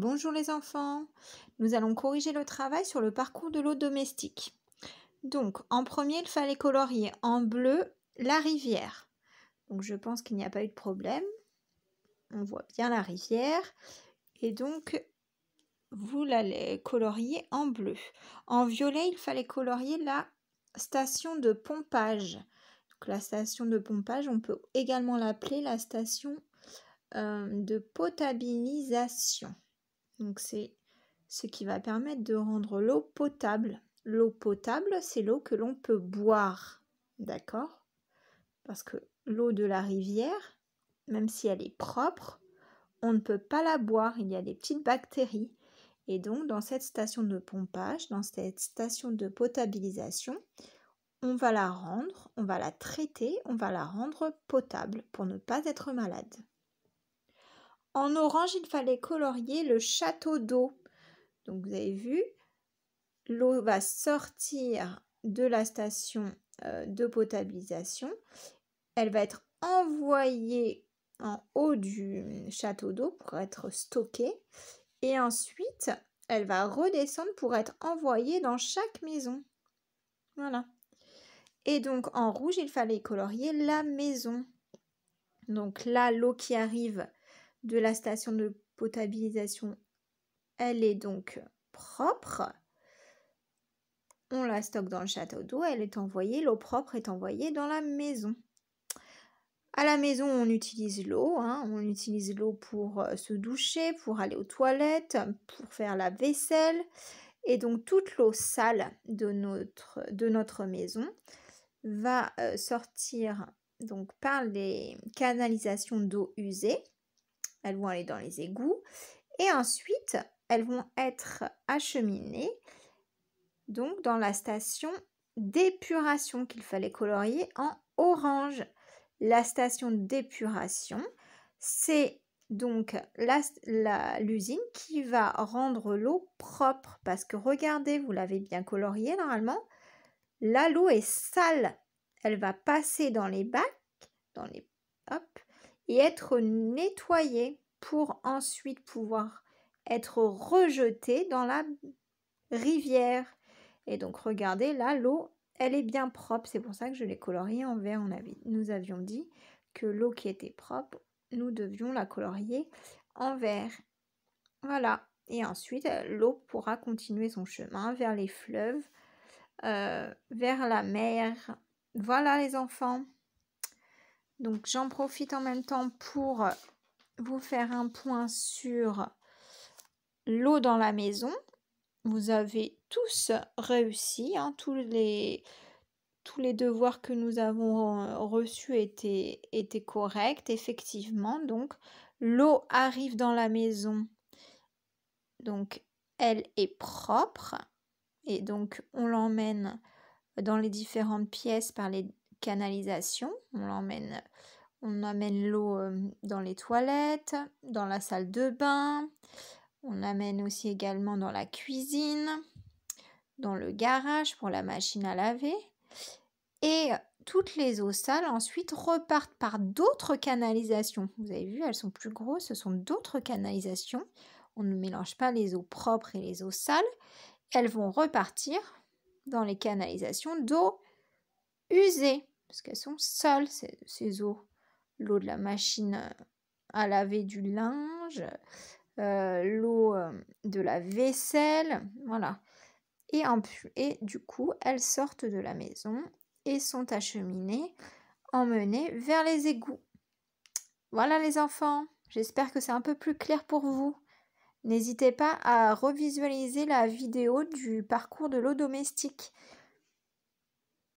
Bonjour les enfants, nous allons corriger le travail sur le parcours de l'eau domestique. Donc en premier, il fallait colorier en bleu la rivière. Donc je pense qu'il n'y a pas eu de problème. On voit bien la rivière et donc vous l'allez colorier en bleu. En violet, il fallait colorier la station de pompage. Donc la station de pompage, on peut également l'appeler la station euh, de potabilisation. Donc c'est ce qui va permettre de rendre l'eau potable. L'eau potable, c'est l'eau que l'on peut boire, d'accord Parce que l'eau de la rivière, même si elle est propre, on ne peut pas la boire, il y a des petites bactéries. Et donc dans cette station de pompage, dans cette station de potabilisation, on va la rendre, on va la traiter, on va la rendre potable pour ne pas être malade. En orange, il fallait colorier le château d'eau. Donc vous avez vu, l'eau va sortir de la station euh, de potabilisation. Elle va être envoyée en haut du château d'eau pour être stockée. Et ensuite, elle va redescendre pour être envoyée dans chaque maison. Voilà. Et donc en rouge, il fallait colorier la maison. Donc là, l'eau qui arrive de la station de potabilisation, elle est donc propre. On la stocke dans le château d'eau, elle est envoyée, l'eau propre est envoyée dans la maison. À la maison, on utilise l'eau, hein. on utilise l'eau pour euh, se doucher, pour aller aux toilettes, pour faire la vaisselle. Et donc toute l'eau sale de notre, de notre maison va euh, sortir donc par les canalisations d'eau usée elles vont aller dans les égouts et ensuite elles vont être acheminées donc dans la station d'épuration qu'il fallait colorier en orange. La station d'épuration, c'est donc l'usine qui va rendre l'eau propre parce que regardez, vous l'avez bien colorié normalement. Là, l'eau est sale. Elle va passer dans les bacs, dans les hop, et être nettoyé pour ensuite pouvoir être rejeté dans la rivière. Et donc regardez, là l'eau, elle est bien propre. C'est pour ça que je l'ai coloriée en vert. On avait, nous avions dit que l'eau qui était propre, nous devions la colorier en vert. Voilà. Et ensuite, euh, l'eau pourra continuer son chemin vers les fleuves, euh, vers la mer. Voilà les enfants. Donc j'en profite en même temps pour vous faire un point sur l'eau dans la maison. Vous avez tous réussi, hein. tous, les, tous les devoirs que nous avons euh, reçus étaient, étaient corrects, effectivement. Donc l'eau arrive dans la maison, donc elle est propre et donc on l'emmène dans les différentes pièces par les canalisation. On l'emmène, on l'eau euh, dans les toilettes, dans la salle de bain. On amène aussi également dans la cuisine, dans le garage pour la machine à laver. Et toutes les eaux sales ensuite repartent par d'autres canalisations. Vous avez vu, elles sont plus grosses, ce sont d'autres canalisations. On ne mélange pas les eaux propres et les eaux sales. Elles vont repartir dans les canalisations d'eau usée parce qu'elles sont seules ces, eaux. L'eau de la machine euh, à laver du linge, euh, l'eau euh, de la vaisselle, voilà. Et, et du coup, elles sortent de la maison et sont acheminées, emmenées vers les égouts. Voilà les enfants, j'espère que c'est un peu plus clair pour vous. N'hésitez pas à revisualiser la vidéo du parcours de l'eau domestique.